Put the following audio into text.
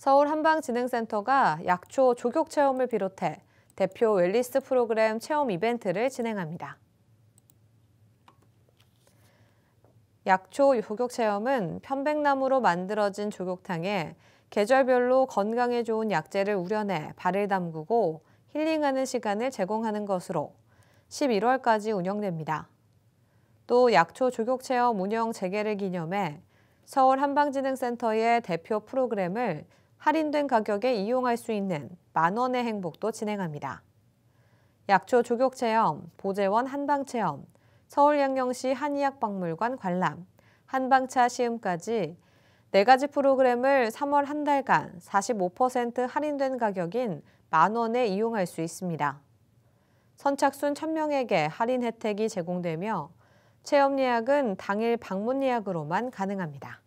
서울 한방진흥센터가 약초 조격 체험을 비롯해 대표 웰리스 프로그램 체험 이벤트를 진행합니다. 약초 조격 체험은 편백나무로 만들어진 조격탕에 계절별로 건강에 좋은 약재를 우려내 발을 담그고 힐링하는 시간을 제공하는 것으로 11월까지 운영됩니다. 또 약초 조격 체험 운영 재개를 기념해 서울 한방진흥센터의 대표 프로그램을 할인된 가격에 이용할 수 있는 만 원의 행복도 진행합니다. 약초 조격 체험, 보재원 한방 체험, 서울 양경시 한의학박물관 관람, 한방차 시음까지 4가지 프로그램을 3월 한 달간 45% 할인된 가격인 만 원에 이용할 수 있습니다. 선착순 1000명에게 할인 혜택이 제공되며 체험 예약은 당일 방문 예약으로만 가능합니다.